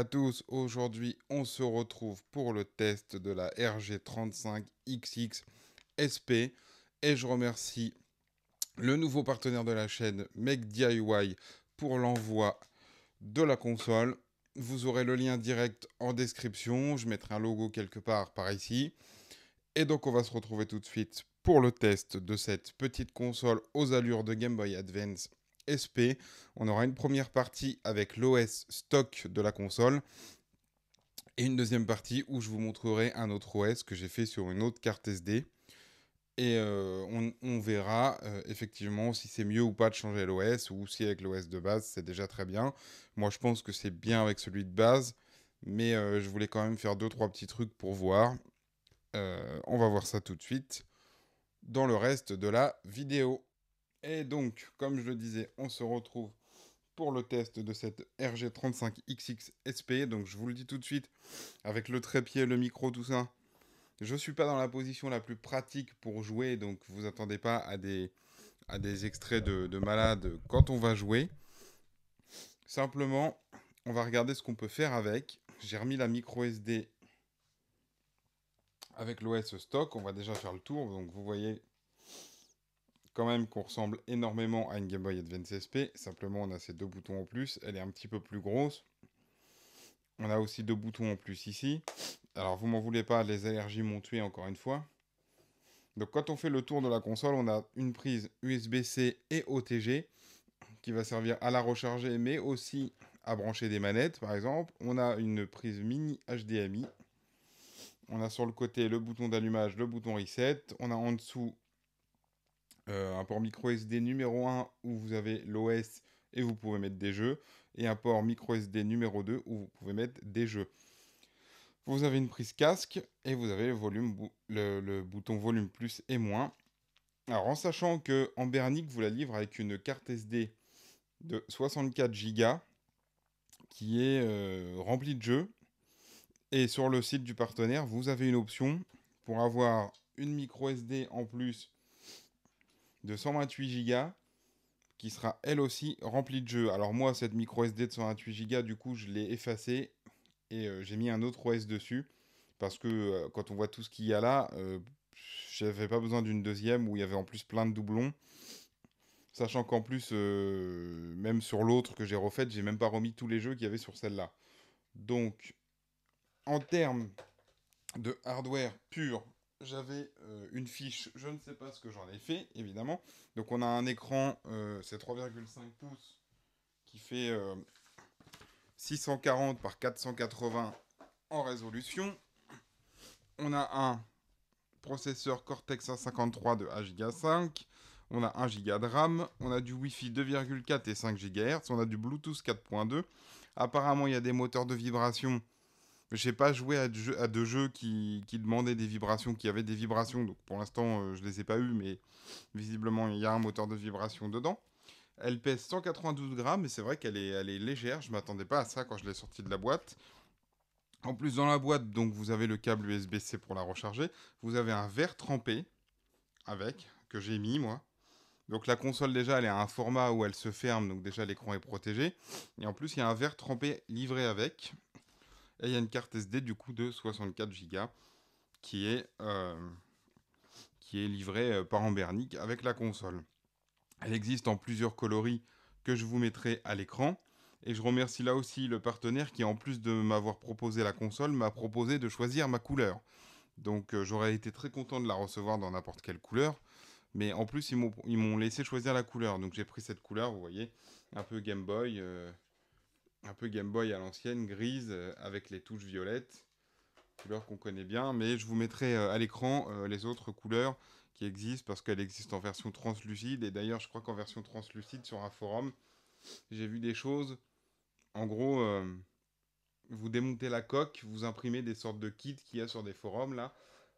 à tous, aujourd'hui on se retrouve pour le test de la RG35XX SP et je remercie le nouveau partenaire de la chaîne Make DIY pour l'envoi de la console. Vous aurez le lien direct en description, je mettrai un logo quelque part par ici. Et donc on va se retrouver tout de suite pour le test de cette petite console aux allures de Game Boy Advance SP. On aura une première partie avec l'OS stock de la console. Et une deuxième partie où je vous montrerai un autre OS que j'ai fait sur une autre carte SD. Et euh, on, verra euh, effectivement si c'est mieux ou pas de changer l'OS ou si avec l'OS de base c'est déjà très bien. Moi je pense que c'est bien avec celui de base, mais euh, je voulais quand même faire deux trois petits trucs pour voir. on va voir ça tout de suite dans le reste de la vidéo. Et donc, comme je le disais, on se retrouve pour le test de cette RG35XX SP. Donc, je vous le dis tout de suite, avec le trépied, le micro, tout ça, je ne suis pas dans la position la plus pratique pour jouer. Donc, vous attendez pas à des, à des extraits de, de malade quand on va jouer. Simplement, on va regarder ce qu'on peut faire avec. J'ai remis la micro SD avec l'OS stock. On va déjà faire le tour. Donc, vous voyez quand même qu'on ressemble énormément à une Game Boy Advance SP, simplement on a ces deux boutons en plus, elle est un petit peu plus grosse. On a aussi deux boutons en plus ici. Alors vous m'en voulez pas, les allergies m'ont tué encore une fois. Donc quand on fait le tour de la console, on a une prise USB-C et OTG qui va servir à la recharger mais aussi à brancher des manettes par exemple. On a une prise mini HDMI. On a sur le côté le bouton d'allumage, le bouton reset. On a en dessous euh, un port micro SD numéro 1 où vous avez l'OS et vous pouvez mettre des jeux, et un port micro SD numéro 2 où vous pouvez mettre des jeux. Vous avez une prise casque et vous avez le, volume, le, bouton volume plus et moins. Alors en sachant que Ambernic vous la livre avec une carte SD de 64 Go qui est euh, remplie de jeux. Et sur le site du partenaire, vous avez une option pour avoir une micro SD en plus de 128 Go qui sera elle aussi remplie de jeux. Alors moi, cette micro SD de 128 Go, du coup, je l'ai effacée et euh, j'ai mis un autre OS dessus parce que euh, quand on voit tout ce qu'il y a là, je euh, j'avais pas besoin d'une deuxième où il y avait en plus plein de doublons. Sachant qu'en plus, même sur l'autre que j'ai refaite, j'ai même pas remis tous les jeux qu'il y avait sur celle-là. Donc, en termes de hardware pur, j'avais euh, une fiche, je ne sais pas ce que j'en ai fait, évidemment. Donc on a un écran, euh, c'est 3,5 pouces, qui fait 640 euh, par 480 en résolution. On a un processeur Cortex A53 de 1 Go 5. On a 1 Go de RAM, on a du Wi-Fi 2,4 et 5 GHz, on a du Bluetooth 4.2. Apparemment, il y a des moteurs de vibration mais je n'ai pas joué à, à de jeux qui, demandaient des vibrations, qui avaient des vibrations. Donc pour l'instant, euh, je ne les ai pas eues, mais visiblement, il y a un moteur de vibration dedans. Elle pèse 192 grammes mais c'est vrai qu'elle est, légère. Je ne m'attendais pas à ça quand je l'ai sortie de la boîte. En plus, dans la boîte, donc vous avez le câble USB-C pour la recharger. Vous avez un verre trempé avec que j'ai mis moi. Donc la console déjà, elle est à un format où elle se ferme, donc déjà l'écran est protégé. Et en plus, il y a un verre trempé livré avec. Et il y a une carte SD du coup de 64 Go qui est, euh, qui est livrée euh, par Ambernic avec la console. Elle existe en plusieurs coloris que je vous mettrai à l'écran. Et je remercie là aussi le partenaire qui, en plus de m'avoir proposé la console, m'a proposé de choisir ma couleur. Donc euh, j'aurais été très content de la recevoir dans n'importe quelle couleur. Mais en plus, ils m'ont laissé choisir la couleur. Donc j'ai pris cette couleur, vous voyez, un peu Game Boy un peu Game Boy à l'ancienne, grise, euh, avec les touches violettes, couleur qu'on connaît bien, mais je vous mettrai euh, à l'écran euh, les autres couleurs qui existent parce qu'elle existe en version translucide et d'ailleurs je crois qu'en version translucide sur un forum j'ai vu des choses en gros vous démontez la coque vous imprimez des sortes de kits qu'il y a sur des forums là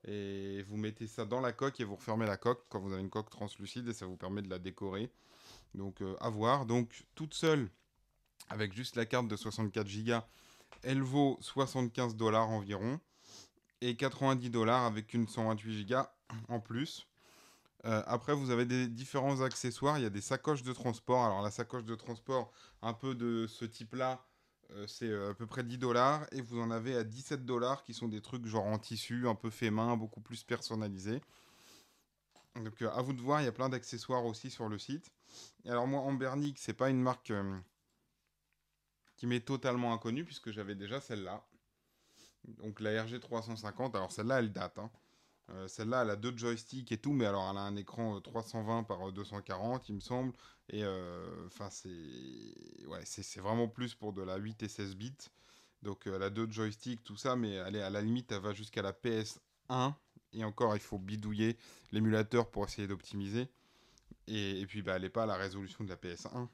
et vous mettez ça dans la coque et vous refermez la coque quand vous avez une coque translucide et ça vous permet de la décorer donc à voir donc toute seule avec juste la carte de 64 Go, elle vaut 75 dollars environ et 90 dollars avec une 128 Go en plus. Euh, après, vous avez des différents accessoires. Il y a des sacoches de transport. Alors, la sacoche de transport, un peu de ce type-là, euh, c'est euh, à peu près 10 dollars. Et vous en avez à 17 dollars qui sont des trucs genre en tissu, un peu fait main, beaucoup plus personnalisé. Donc, à vous de voir. Il y a plein d'accessoires aussi sur le site. alors, moi, Ambernix, c'est pas une marque qui m'est totalement inconnu puisque j'avais déjà celle-là. Donc la RG 350, alors celle-là elle date. Hein. Euh, celle-là elle a deux joysticks et tout, mais alors elle a un écran 320 euh, par 240 euh, il me semble. Et enfin c'est... Ouais, c'est vraiment plus pour de la 8 et 16 bits. Donc elle a deux joysticks, tout ça, mais elle est à la limite, elle va jusqu'à la PS1. Et encore, il faut bidouiller l'émulateur pour essayer d'optimiser. Et, puis bah, elle n'est pas à la résolution de la PS1.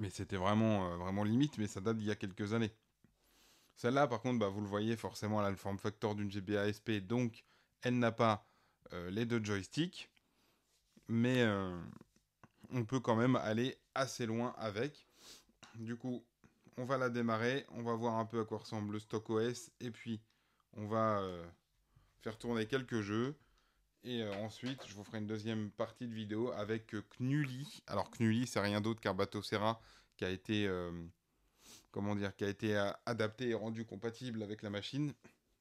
Mais c'était vraiment, euh, vraiment limite, mais ça date d'il y a quelques années. Celle-là, par contre, bah, vous le voyez forcément, elle a le form factor d'une GBA SP, donc elle n'a pas euh, les deux joysticks. Mais euh, on peut quand même aller assez loin avec. Du coup, on va la démarrer, on va voir un peu à quoi ressemble le stock OS, et puis on va faire tourner quelques jeux. Et euh, ensuite, je vous ferai une deuxième partie de vidéo avec euh, Knuli. Alors Knully, c'est rien d'autre qu'un Serra qui a été, euh, comment dire, qui a été adapté et rendu compatible avec la machine,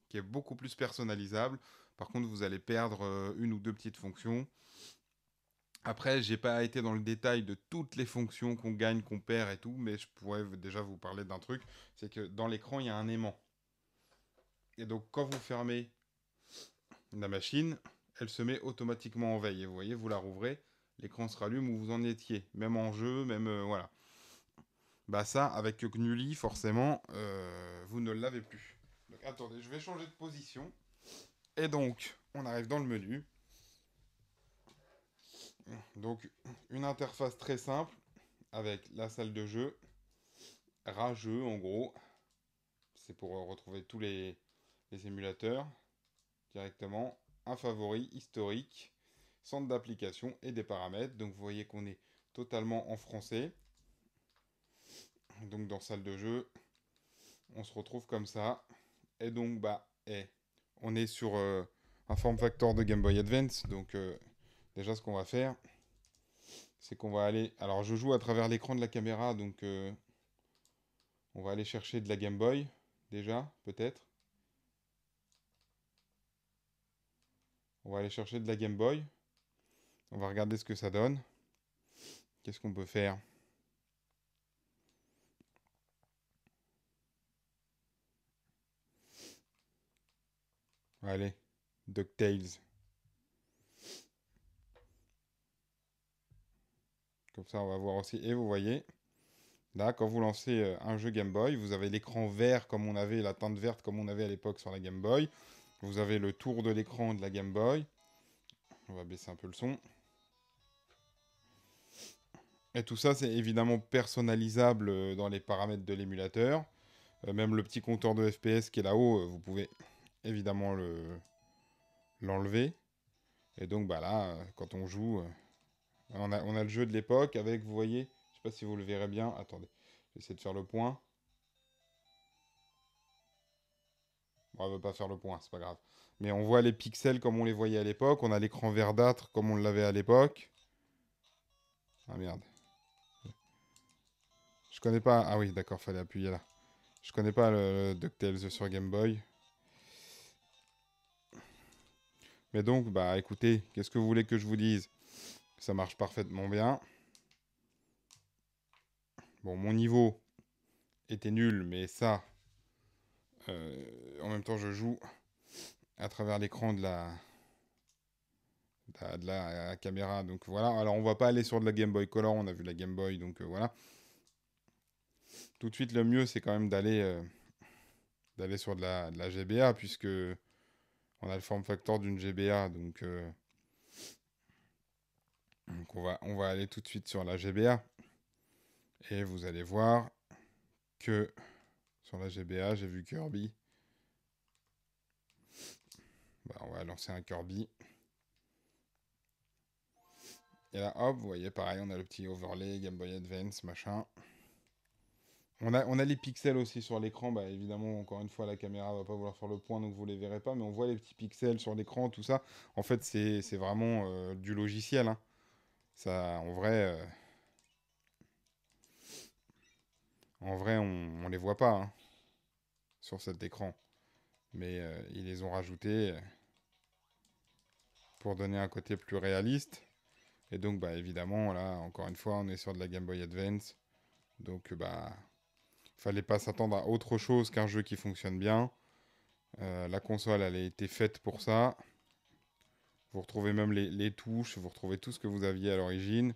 qui est beaucoup plus personnalisable. Par contre, vous allez perdre une ou deux petites fonctions. Après, je n'ai pas été dans le détail de toutes les fonctions qu'on gagne, qu'on perd et tout, mais je pourrais déjà vous parler d'un truc, c'est que dans l'écran, il y a un aimant. Et donc, quand vous fermez la machine, elle se met automatiquement en veille. Et vous voyez, vous la rouvrez, l'écran se rallume où vous en étiez, même en jeu, même euh, voilà. Bah ça, avec GNUli, forcément, euh, vous ne l'avez plus. Donc, attendez, je vais changer de position. Et donc, on arrive dans le menu. Donc, une interface très simple avec la salle de jeu, rageux en gros. C'est pour retrouver tous les, les émulateurs directement un favori historique, centre d'application et des paramètres. Donc vous voyez qu'on est totalement en français. Donc dans salle de jeu, on se retrouve comme ça. Et donc bah, et eh, on est sur euh, un form factor de Game Boy Advance. Donc euh, déjà ce qu'on va faire, c'est qu'on va aller. Alors je joue à travers l'écran de la caméra, donc euh, on va aller chercher de la Game Boy déjà, peut-être. On va aller chercher de la Game Boy. On va regarder ce que ça donne. Qu'est-ce qu'on peut faire Allez, DuckTales. Comme ça, on va voir aussi. Et vous voyez, là, quand vous lancez euh, un jeu Game Boy, vous avez l'écran vert comme on avait, la teinte verte comme on avait à l'époque sur la Game Boy. Vous avez le tour de l'écran de la Game Boy. On va baisser un peu le son. Et tout ça, c'est évidemment personnalisable euh, dans les paramètres de l'émulateur. Euh, même le petit compteur de FPS qui est là-haut, euh, vous pouvez évidemment l'enlever. Et donc, bah là, quand on joue, on a, le jeu de l'époque avec, vous voyez, je sais pas si vous le verrez bien, attendez, j'essaie de faire le point. on ne veut pas faire le point, c'est pas grave. Mais on voit les pixels comme on les voyait à l'époque, on a l'écran verdâtre comme on l'avait à l'époque. Ah merde. Je connais pas... Ah oui, d'accord, fallait appuyer là. Je connais pas le, le DuckTales sur Game Boy. Mais donc, bah écoutez, qu'est-ce que vous voulez que je vous dise Ça marche parfaitement bien. Bon, mon niveau était nul, mais ça, euh, en même temps, je joue à travers l'écran de la, de la, euh, caméra. Donc voilà. Alors, on va pas aller sur de la Game Boy Color. On a vu la Game Boy. Donc euh, voilà. Tout de suite, le mieux, c'est quand même d'aller d'aller sur de la, GBA, puisque on a le form factor d'une GBA, donc, donc, on, va, on va aller tout de suite sur la GBA. Et vous allez voir que sur la GBA, j'ai vu Kirby. Bah, on va lancer un Kirby. Et là, hop, vous voyez, pareil, on a le petit overlay, Game Boy Advance, machin. On a, on a les pixels aussi sur l'écran. Bah, évidemment, encore une fois, la caméra va pas vouloir faire le point, donc vous ne les verrez pas. Mais on voit les petits pixels sur l'écran, tout ça. En fait, c'est vraiment euh, du logiciel. Hein. Ça, en vrai... Euh, en vrai, on, ne les voit pas. Hein sur cet écran. Mais euh, ils les ont rajoutés euh, pour donner un côté plus réaliste. Et donc, bah, évidemment, là, encore une fois, on est sur de la Game Boy Advance. Donc, bah, fallait pas s'attendre à autre chose qu'un jeu qui fonctionne bien. Euh, la console, elle a été faite pour ça. Vous retrouvez même les, touches, vous retrouvez tout ce que vous aviez à l'origine.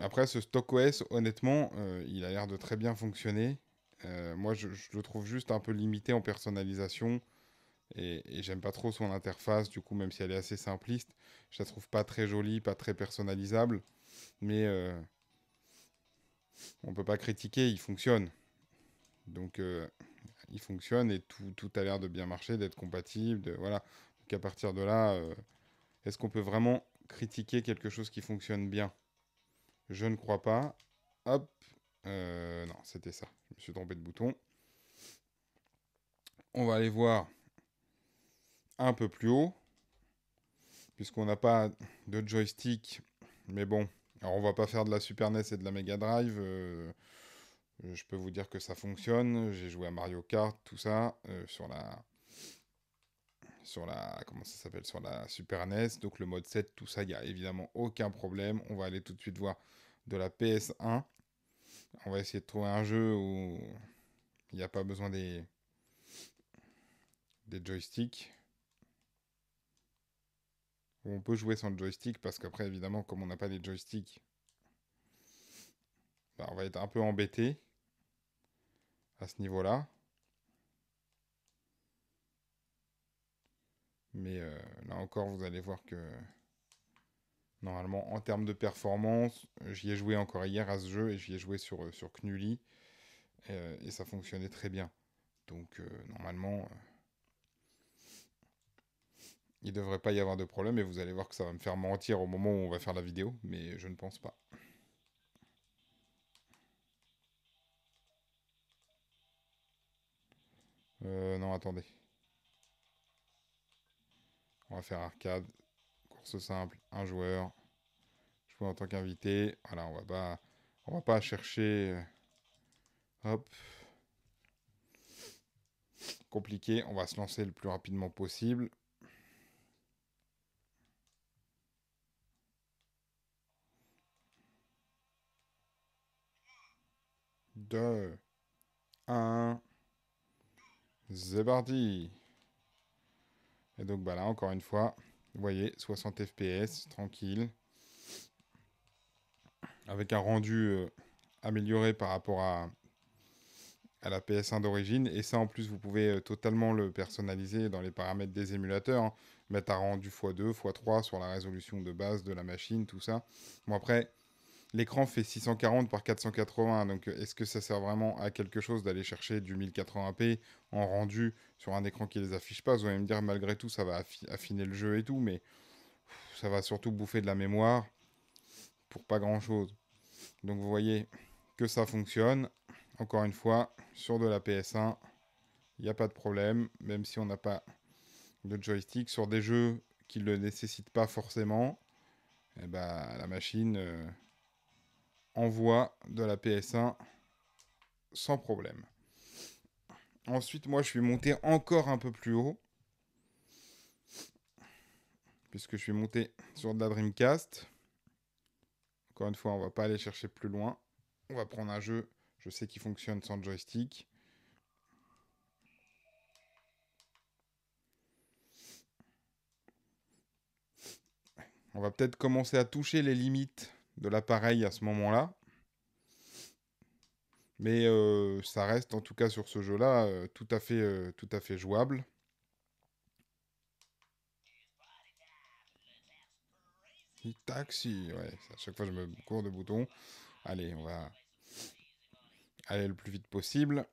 Après, ce stock os honnêtement, il a l'air de très bien fonctionner. Euh, moi, je, le trouve juste un peu limité en personnalisation. Et, j'aime pas trop son interface, du coup, même si elle est assez simpliste, je la trouve pas très jolie, pas très personnalisable. Mais on euh, on peut pas critiquer, il fonctionne. Donc, euh, il fonctionne et tout, a l'air de bien marcher, d'être compatible. voilà. Donc, à partir de là, est-ce qu'on peut vraiment critiquer quelque chose qui fonctionne bien Je ne crois pas. Hop, euh, non, c'était ça. Je me suis trompé de bouton. On va aller voir un peu plus haut, puisqu'on n'a pas de joystick. Mais bon, alors on va pas faire de la Super NES et de la Mega Drive. Euh, je peux vous dire que ça fonctionne. J'ai joué à Mario Kart, tout ça, euh, sur la sur la comment ça s'appelle sur la Super NES. Donc le mode 7, tout ça, il n'y a évidemment aucun problème. On va aller tout de suite voir de la PS1 on va essayer de trouver un jeu où il n'y a pas besoin des, des joysticks. Où on peut jouer sans joystick parce qu'après, évidemment, comme on n'a pas des joysticks, bah, on va être un peu embêté à ce niveau-là. Mais euh, là encore, vous allez voir que Normalement, en termes de performance, j'y ai joué encore hier à ce jeu et j'y ai joué sur, euh, sur Knully. Euh, et ça fonctionnait très bien. Donc, euh, normalement, il ne devrait pas y avoir de problème. Et vous allez voir que ça va me faire mentir au moment où on va faire la vidéo. Mais je ne pense pas. non, attendez. On va faire arcade, simple, un joueur. je joue en tant qu'invité. Voilà, on va pas, on va pas chercher. Euh, hop. Compliqué, on va se lancer le plus rapidement possible. Deux. Un. Zebardi Et donc bah là encore une fois, vous voyez, 60 fps, tranquille. Avec un rendu euh, amélioré par rapport à, à la PS1 d'origine. Et ça, en plus, vous pouvez euh, totalement le personnaliser dans les paramètres des émulateurs. Hein. Mettre un rendu x2, x3 sur la résolution de base de la machine, tout ça. Bon, après, L'écran fait 640 par 480, donc euh, est-ce que ça sert vraiment à quelque chose d'aller chercher du 1080p en rendu sur un écran qui les affiche pas Vous allez me dire, malgré tout, ça va affiner le jeu et tout, mais ça va surtout bouffer de la mémoire pour pas grand-chose. Donc vous voyez que ça fonctionne. Encore une fois, sur de la PS1, il n'y a pas de problème, même si on n'a pas de joystick. Sur des jeux qui ne le nécessitent pas forcément, Et eh ben, la machine... Euh, envoie de la PS1 sans problème. Ensuite, moi, je suis monté encore un peu plus haut. Puisque je suis monté sur de la Dreamcast. Encore une fois, on ne va pas aller chercher plus loin. On va prendre un jeu, je sais qu'il fonctionne sans joystick. On va peut-être commencer à toucher les limites de l'appareil à ce moment-là. Mais euh, ça reste en tout cas sur ce jeu-là euh, tout, à fait, euh, tout à fait jouable. taxi, ouais, à chaque fois je me cours de boutons. Allez, on va aller le plus vite possible.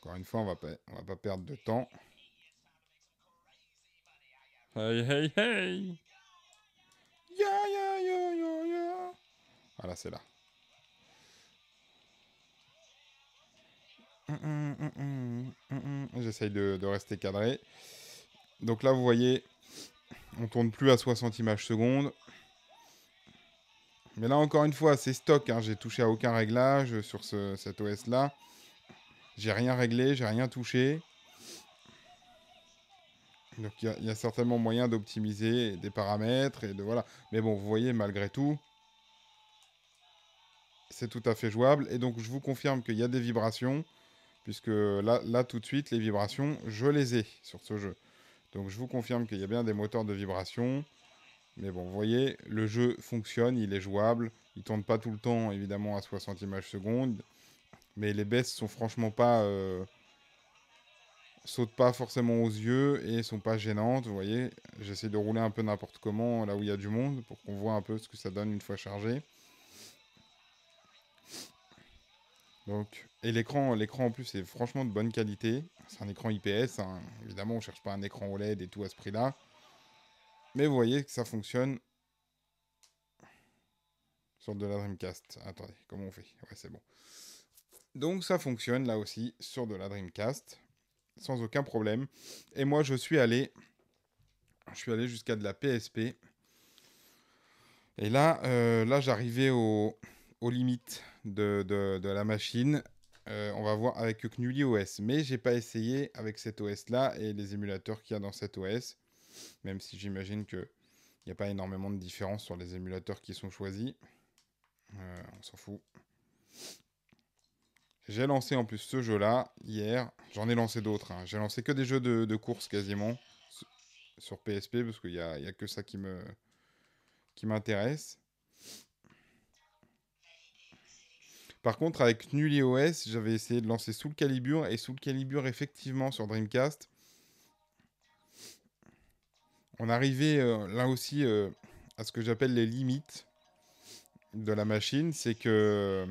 Encore une fois, on va pas, on va pas perdre de temps. Hey, hey, hey Ya, ya, Voilà, ah, c'est là. Hum, hum, hum, J'essaye de, rester cadré. Donc là, vous voyez, on tourne plus à 60 images seconde Mais là, encore une fois, c'est stock. Hein. J'ai touché à aucun réglage sur ce, cet OS-là. J'ai rien réglé, j'ai rien touché. Donc il y, a certainement moyen d'optimiser des paramètres et de voilà. Mais bon, vous voyez, malgré tout, c'est tout à fait jouable. Et donc je vous confirme qu'il y a des vibrations, puisque là, là tout de suite, les vibrations, je les ai sur ce jeu. Donc je vous confirme qu'il y a bien des moteurs de vibration. Mais bon, vous voyez, le jeu fonctionne, il est jouable. Il ne tourne pas tout le temps, évidemment, à 60 images secondes. Mais les baisses sont franchement pas... Euh, sautent pas forcément aux yeux et sont pas gênantes. Vous voyez, j'essaie de rouler un peu n'importe comment là où il y a du monde pour qu'on voit un peu ce que ça donne une fois chargé. Donc, et l'écran, l'écran en plus est franchement de bonne qualité. C'est un écran IPS, hein. évidemment, on cherche pas un écran OLED et tout à ce prix-là. Mais vous voyez que ça fonctionne sur de la Dreamcast. Attendez, comment on fait Ouais, c'est bon. Donc ça fonctionne là aussi sur de la Dreamcast sans aucun problème. Et moi, je suis allé, je suis allé jusqu'à de la PSP. Et là, euh, là, j'arrivais au, aux limites de, la machine. Euh, on va voir avec Knully OS, mais j'ai pas essayé avec cet OS là et les émulateurs qu'il y a dans cet OS, même si j'imagine que il n'y a pas énormément de différence sur les émulateurs qui sont choisis. Euh, on s'en fout. J'ai lancé en plus ce jeu-là hier. J'en ai lancé d'autres. Hein. J'ai lancé que des jeux de, course quasiment sur PSP parce qu'il n'y a, que ça qui me qui m'intéresse. Par contre, avec NulliOS, j'avais essayé de lancer Soul Calibur et Soul Calibur effectivement sur Dreamcast. On arrivait euh, là aussi euh, à ce que j'appelle les limites de la machine, c'est que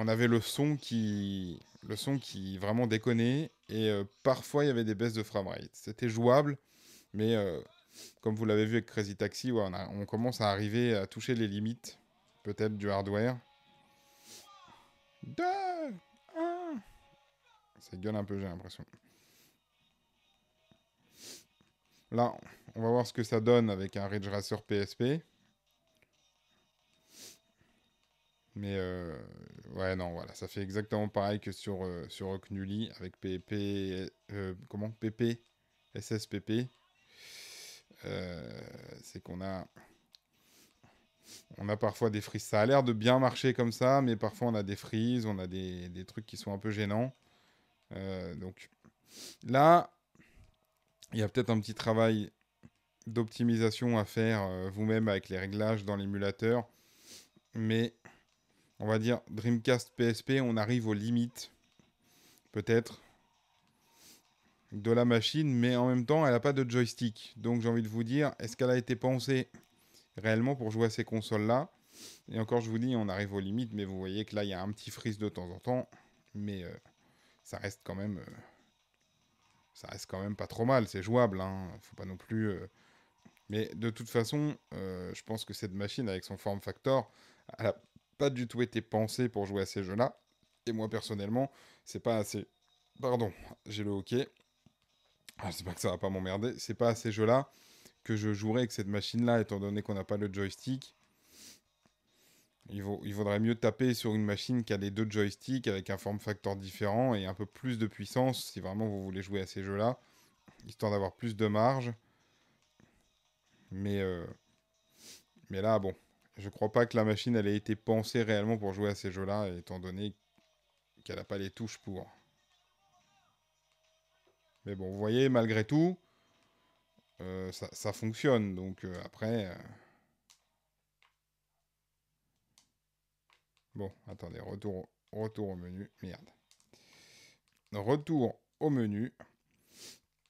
on avait le son qui, le son qui vraiment déconnait et euh, parfois il y avait des baisses de framerate. C'était jouable, mais euh, comme vous l'avez vu avec Crazy Taxi, on, commence à arriver à toucher les limites peut-être du hardware. Deux, un. Ça gueule un peu, j'ai l'impression. Là, on va voir ce que ça donne avec un Ridge Racer PSP. Mais euh, ouais, non, voilà, ça fait exactement pareil que sur, euh, sur avec PP. Euh, comment PP SSPP. c'est qu'on a. On a parfois des frises. Ça a l'air de bien marcher comme ça, mais parfois on a des frises, on a des, des trucs qui sont un peu gênants. donc là, il y a peut-être un petit travail d'optimisation à faire vous-même avec les réglages dans l'émulateur. Mais on va dire Dreamcast PSP, on arrive aux limites, peut-être, de la machine, mais en même temps, elle n'a pas de joystick. Donc j'ai envie de vous dire, est-ce qu'elle a été pensée réellement pour jouer à ces consoles-là Et encore, je vous dis, on arrive aux limites, mais vous voyez que là, il y a un petit freeze de temps en temps, mais euh, ça reste quand même... Euh, ça reste quand même pas trop mal, c'est jouable, hein. Faut pas non plus... Euh, mais de toute façon, je pense que cette machine, avec son form factor, pas du tout été pensé pour jouer à ces jeux-là. Et moi, personnellement, c'est pas assez. Pardon, j'ai le hockey. Ah, pas que ça va pas m'emmerder. C'est pas à ces jeux-là que je jouerai avec cette machine-là, étant donné qu'on n'a pas le joystick. Il, vaudrait mieux taper sur une machine qui a les deux joysticks avec un form factor différent et un peu plus de puissance si vraiment vous voulez jouer à ces jeux-là, histoire d'avoir plus de marge. Mais, euh, mais là, bon, je crois pas que la machine elle ait été pensée réellement pour jouer à ces jeux-là, étant donné qu'elle n'a pas les touches pour. Mais bon, vous voyez, malgré tout, euh, ça, fonctionne. Donc euh, après. Euh, bon, attendez, retour, retour au menu. Merde. Retour au menu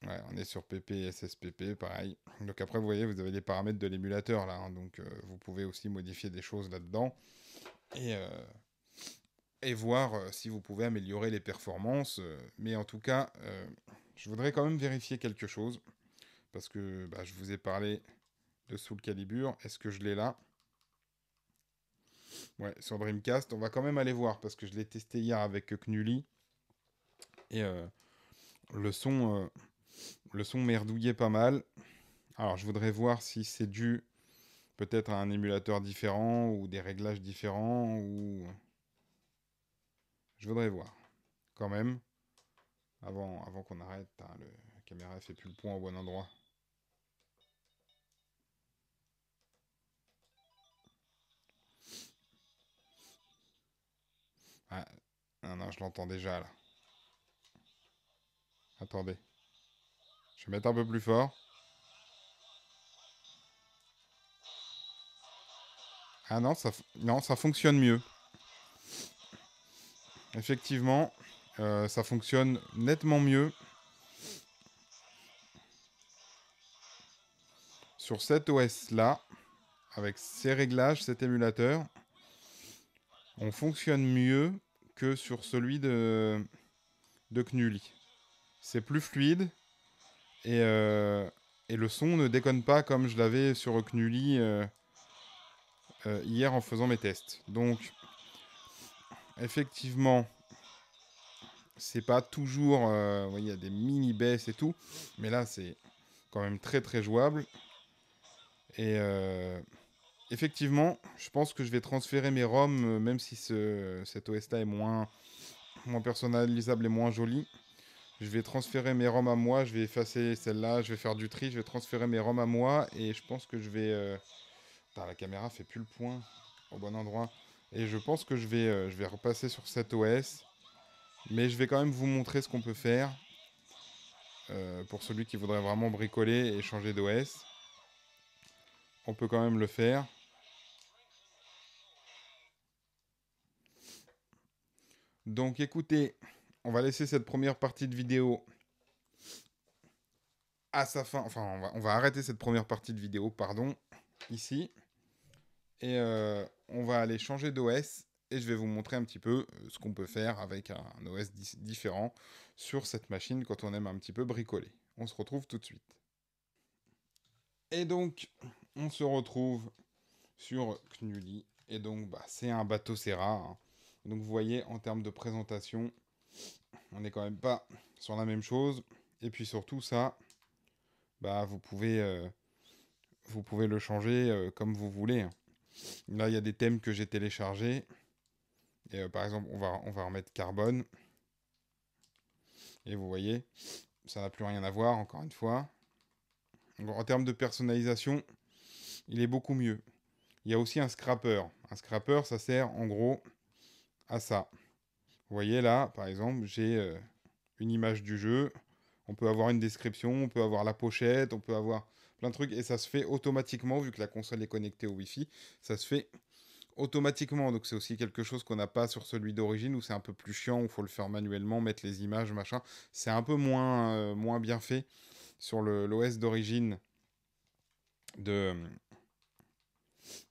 on est sur PP SSPP, pareil. Donc après, vous voyez, vous avez les paramètres de l'émulateur là, hein, donc euh, vous pouvez aussi modifier des choses là-dedans et, euh, et voir euh, si vous pouvez améliorer les performances. mais en tout cas, je voudrais quand même vérifier quelque chose parce que bah, je vous ai parlé de Soul Calibur. Est-ce que je l'ai là Ouais, sur Dreamcast, on va quand même aller voir parce que je l'ai testé hier avec Knully et le son le son merdouillait pas mal. Alors, je voudrais voir si c'est dû peut-être à un émulateur différent ou des réglages différents ou. Je voudrais voir. Quand même. Avant, avant qu'on arrête, hein, la caméra fait plus le point au bon endroit. Ah, non, non, je l'entends déjà là. Attendez. Je vais mettre un peu plus fort. Ah non, ça, non, ça fonctionne mieux. Effectivement, euh, ça fonctionne nettement mieux. Sur cet OS là, avec ces réglages, cet émulateur, on fonctionne mieux que sur celui de, de Knully. C'est plus fluide, euh, et, le son ne déconne pas comme je l'avais sur Knully euh, euh, hier en faisant mes tests. Donc, effectivement, c'est pas toujours. Il y a des mini baisses et tout, mais là, c'est quand même très très jouable. Et effectivement, je pense que je vais transférer mes ROM, même si ce, cet OSTA est moins, moins personnalisable et moins joli je vais transférer mes ROM à moi, je vais effacer celle-là, je vais faire du tri, je vais transférer mes ROM à moi et je pense que je vais. Euh, la caméra fait plus le point au bon endroit. Et je pense que je vais, euh, je vais repasser sur cet OS. Mais je vais quand même vous montrer ce qu'on peut faire euh, pour celui qui voudrait vraiment bricoler et changer d'OS. On peut quand même le faire. Donc écoutez, on va laisser cette première partie de vidéo à sa fin. Enfin, on va, arrêter cette première partie de vidéo, pardon, ici. Et euh, on va aller changer d'OS et je vais vous montrer un petit peu euh, ce qu'on peut faire avec un OS différent sur cette machine quand on aime un petit peu bricoler. On se retrouve tout de suite. Et donc, on se retrouve sur Knully. Et donc, bah, c'est un bateau c'est rare. Hein. Donc, vous voyez, en termes de présentation, on n'est quand même pas sur la même chose. Et puis surtout ça, bah vous pouvez, euh, le changer euh, comme vous voulez. Hein. Là, il y a des thèmes que j'ai téléchargés. Et, euh, par exemple, on va, on remettre carbone. Et vous voyez, ça n'a plus rien à voir, encore une fois. en termes de personnalisation, il est beaucoup mieux. Il y a aussi un scrapper. Un scrapper, ça sert en gros à ça. Vous voyez là, par exemple, j'ai euh, une image du jeu. On peut avoir une description, on peut avoir la pochette, on peut avoir plein de trucs. Et ça se fait automatiquement, vu que la console est connectée au Wi-Fi. Ça se fait automatiquement. Donc c'est aussi quelque chose qu'on n'a pas sur celui d'origine où c'est un peu plus chiant, où il faut le faire manuellement, mettre les images, machin. C'est un peu moins, euh, moins bien fait sur l'OS d'origine de,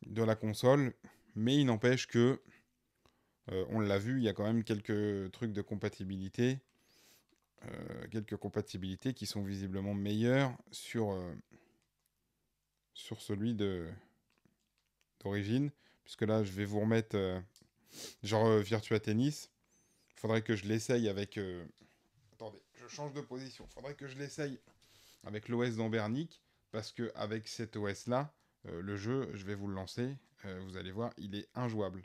de la console. Mais il n'empêche que euh, on l'a vu, il y a quand même quelques trucs de compatibilité, euh, quelques compatibilités qui sont visiblement meilleures sur, euh, sur celui de d'origine. Puisque là, je vais vous remettre genre Virtua Tennis. Faudrait que je l'essaye avec. Attendez, je change de position. Il Faudrait que je l'essaye avec l'OS d'Ambernic. Parce que avec cet OS là, le jeu, je vais vous le lancer. vous allez voir, il est injouable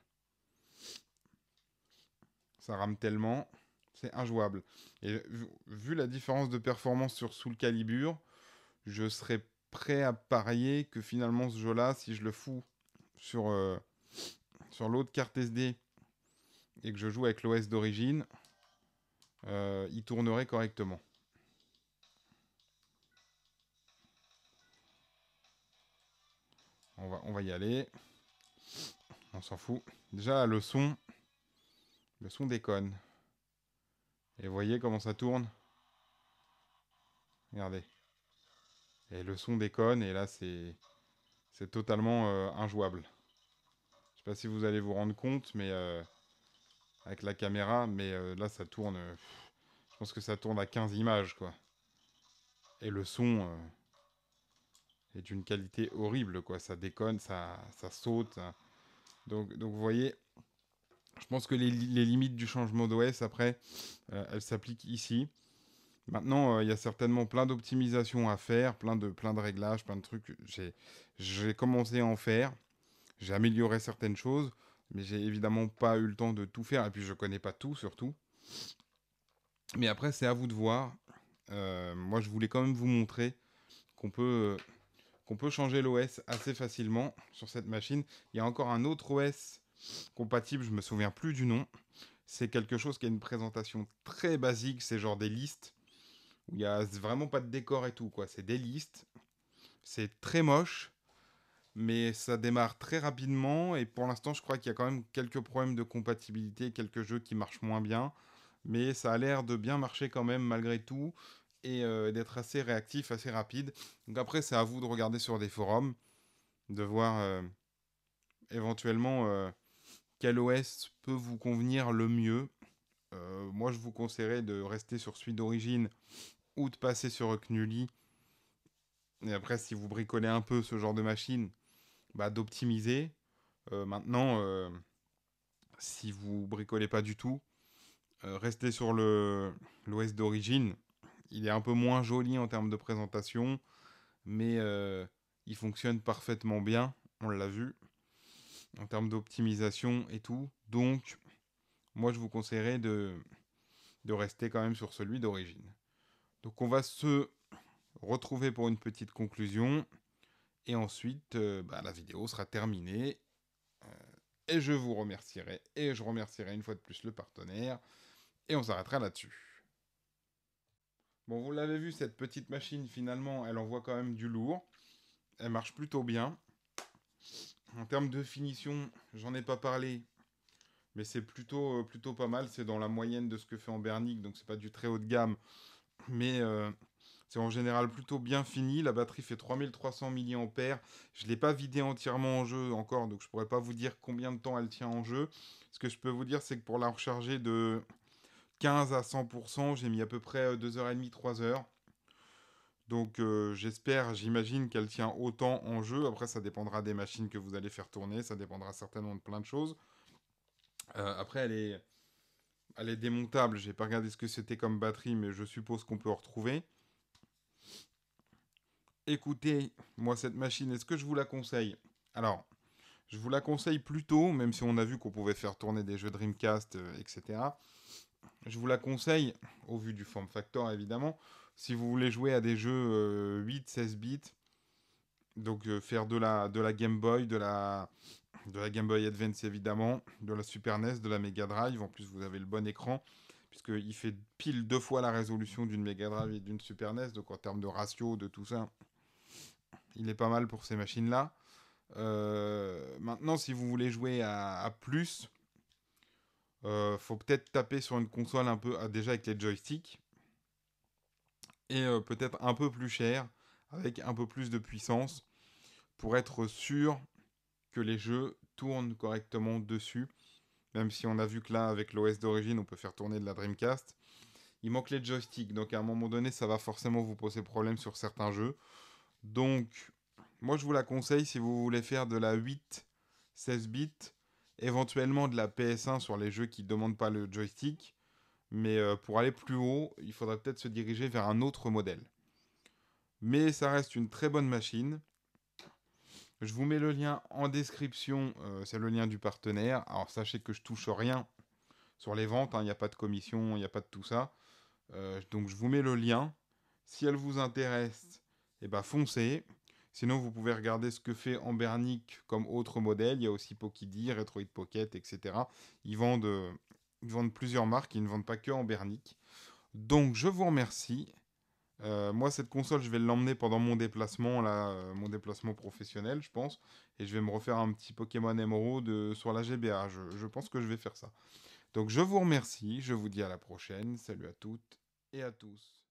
ça rame tellement, c'est injouable. Et vu la différence de performance sur Soul Calibur, je serais prêt à parier que finalement ce jeu-là, si je le fous sur, euh, sur l'autre carte SD et que je joue avec l'OS d'origine, euh, il tournerait correctement. On va, on va y aller. On s'en fout. Déjà, le son, le son déconne. Et vous voyez comment ça tourne Regardez. Et le son déconne, et là, c'est c'est totalement euh, injouable. Je sais pas si vous allez vous rendre compte, mais euh, avec la caméra, mais euh, là ça tourne. je pense que ça tourne à 15 images, quoi. Et le son est d'une qualité horrible, quoi. Ça déconne, ça, saute. Hein. Donc, donc vous voyez, je pense que les, limites du changement d'OS, après, euh, elles s'appliquent ici. Maintenant, euh, il y a certainement plein d'optimisations à faire, plein de, plein de réglages, plein de trucs. J'ai commencé à en faire. J'ai amélioré certaines choses, mais j'ai évidemment pas eu le temps de tout faire. Et puis, je connais pas tout, surtout. Mais après, c'est à vous de voir. Euh, moi, je voulais quand même vous montrer qu'on peut, qu'on peut changer l'OS assez facilement sur cette machine. Il y a encore un autre OS compatible, je me souviens plus du nom. C'est quelque chose qui a une présentation très basique, c'est genre des listes où il y a vraiment pas de décor et tout quoi, c'est des listes. C'est très moche, mais ça démarre très rapidement et pour l'instant, je crois qu'il y a quand même quelques problèmes de compatibilité, quelques jeux qui marchent moins bien, mais ça a l'air de bien marcher quand même malgré tout et euh, d'être assez réactif, assez rapide. Donc après, c'est à vous de regarder sur des forums, de voir euh, éventuellement euh, quel OS peut vous convenir le mieux. Euh, moi, je vous conseillerais de rester sur celui d'origine ou de passer sur Knully. Et après, si vous bricolez un peu ce genre de machine, bah, d'optimiser. Euh, maintenant, euh, si vous bricolez pas du tout, restez sur l'OS d'origine. Il est un peu moins joli en termes de présentation, mais il fonctionne parfaitement bien, on l'a vu en termes d'optimisation et tout. Donc, moi, je vous conseillerais de, de rester quand même sur celui d'origine. Donc, on va se retrouver pour une petite conclusion. Et ensuite, euh, bah, la vidéo sera terminée. Euh, et je vous remercierai. Et je remercierai une fois de plus le partenaire. Et on s'arrêtera là-dessus. Bon, vous l'avez vu, cette petite machine, finalement, elle envoie quand même du lourd. Elle marche plutôt bien. En termes de finition, j'en ai pas parlé, mais c'est plutôt, euh, plutôt pas mal. C'est dans la moyenne de ce que fait en Bernic. donc c'est pas du très haut de gamme, mais euh, c'est en général plutôt bien fini. La batterie fait 3300 mAh. Je ne l'ai pas vidé entièrement en jeu encore, donc je pourrais pas vous dire combien de temps elle tient en jeu. Ce que je peux vous dire, c'est que pour la recharger de 15 à 100%, j'ai mis à peu près 2h30, 3h. Euh, donc euh, j'espère, j'imagine qu'elle tient autant en jeu. Après, ça dépendra des machines que vous allez faire tourner, ça dépendra certainement de plein de choses. Euh, après, elle est, elle est démontable. J'ai pas regardé ce que c'était comme batterie, mais je suppose qu'on peut en retrouver. Écoutez, moi cette machine, est-ce que je vous la conseille Alors, je vous la conseille plutôt, même si on a vu qu'on pouvait faire tourner des jeux Dreamcast, euh, etc. Je vous la conseille, au vu du form factor évidemment, si vous voulez jouer à des jeux 8, euh, 16 bits, donc euh, faire de la, de la Game Boy, de la, de la Game Boy Advance évidemment, de la Super NES, de la Mega Drive, en plus vous avez le bon écran, puisqu'il fait pile deux fois la résolution d'une Mega Drive et d'une Super NES, donc en termes de ratio, de tout ça, il est pas mal pour ces machines-là. Euh, maintenant, si vous voulez jouer à, plus, euh, faut peut-être taper sur une console un peu, ah, déjà avec les joysticks, et euh, peut-être un peu plus cher, avec un peu plus de puissance, pour être sûr que les jeux tournent correctement dessus. Même si on a vu que là, avec l'OS d'origine, on peut faire tourner de la Dreamcast. Il manque les joysticks, donc à un moment donné, ça va forcément vous poser problème sur certains jeux. Donc, moi, je vous la conseille si vous voulez faire de la 8, 16 bits, éventuellement de la PS1 sur les jeux qui ne demandent pas le joystick. Mais euh, pour aller plus haut, il faudrait peut-être se diriger vers un autre modèle. Mais ça reste une très bonne machine. Je vous mets le lien en description, euh, c'est le lien du partenaire. Alors sachez que je touche rien sur les ventes, hein, il n'y a pas de commission, il n'y a pas de tout ça. Euh, donc je vous mets le lien. Si elle vous intéresse, eh ben foncez. Sinon, vous pouvez regarder ce que fait Ambernic comme autre modèle. Il y a aussi Pokidi, Retroid Pocket, etc. Ils vendent ils vendent plusieurs marques, ils ne vendent pas que en bernique. Donc je vous remercie. Euh, moi, cette console, je vais l'emmener pendant mon déplacement, là, euh, mon déplacement professionnel, je pense. Et je vais me refaire un petit Pokémon Emerald euh, sur la GBA. je pense que je vais faire ça. Donc, je vous remercie. Je vous dis à la prochaine. Salut à toutes et à tous.